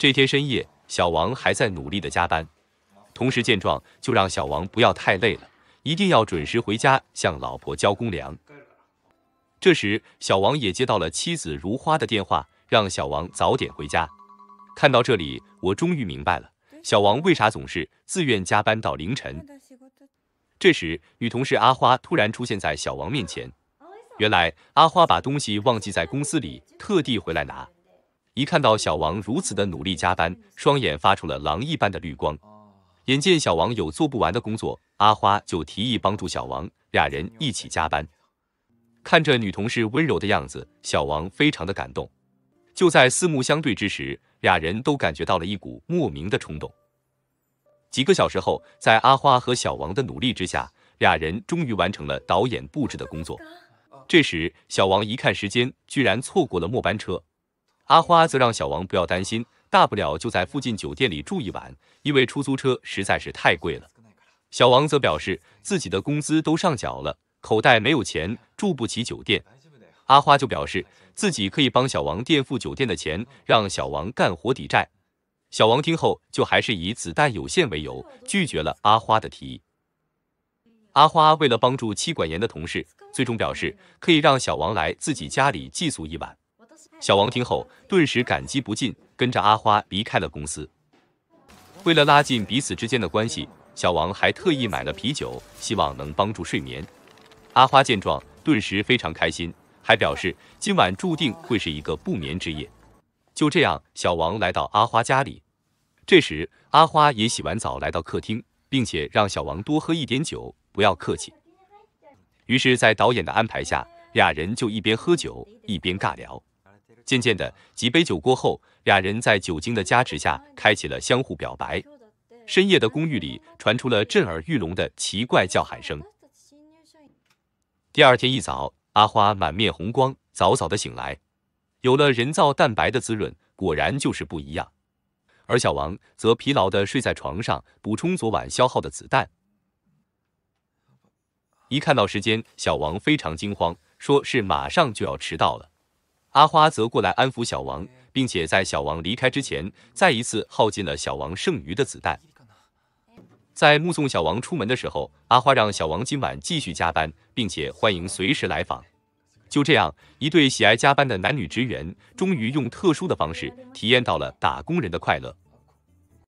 这天深夜，小王还在努力的加班，同事见状就让小王不要太累了，一定要准时回家向老婆交公粮。这时，小王也接到了妻子如花的电话，让小王早点回家。看到这里，我终于明白了小王为啥总是自愿加班到凌晨。这时，女同事阿花突然出现在小王面前，原来阿花把东西忘记在公司里，特地回来拿。一看到小王如此的努力加班，双眼发出了狼一般的绿光。眼见小王有做不完的工作，阿花就提议帮助小王，俩人一起加班。看着女同事温柔的样子，小王非常的感动。就在四目相对之时，俩人都感觉到了一股莫名的冲动。几个小时后，在阿花和小王的努力之下，俩人终于完成了导演布置的工作。这时，小王一看时间，居然错过了末班车。阿花则让小王不要担心，大不了就在附近酒店里住一晚，因为出租车实在是太贵了。小王则表示自己的工资都上缴了，口袋没有钱，住不起酒店。阿花就表示自己可以帮小王垫付酒店的钱，让小王干活抵债。小王听后就还是以子弹有限为由拒绝了阿花的提议。阿花为了帮助妻管严的同事，最终表示可以让小王来自己家里寄宿一晚。小王听后顿时感激不尽，跟着阿花离开了公司。为了拉近彼此之间的关系，小王还特意买了啤酒，希望能帮助睡眠。阿花见状，顿时非常开心，还表示今晚注定会是一个不眠之夜。就这样，小王来到阿花家里。这时，阿花也洗完澡来到客厅，并且让小王多喝一点酒，不要客气。于是，在导演的安排下，俩人就一边喝酒一边尬聊。渐渐的，几杯酒过后，俩人在酒精的加持下，开启了相互表白。深夜的公寓里传出了震耳欲聋的奇怪叫喊声。第二天一早，阿花满面红光，早早的醒来，有了人造蛋白的滋润，果然就是不一样。而小王则疲劳的睡在床上，补充昨晚消耗的子弹。一看到时间，小王非常惊慌，说是马上就要迟到了。阿花则过来安抚小王，并且在小王离开之前，再一次耗尽了小王剩余的子弹。在目送小王出门的时候，阿花让小王今晚继续加班，并且欢迎随时来访。就这样，一对喜爱加班的男女职员，终于用特殊的方式体验到了打工人的快乐。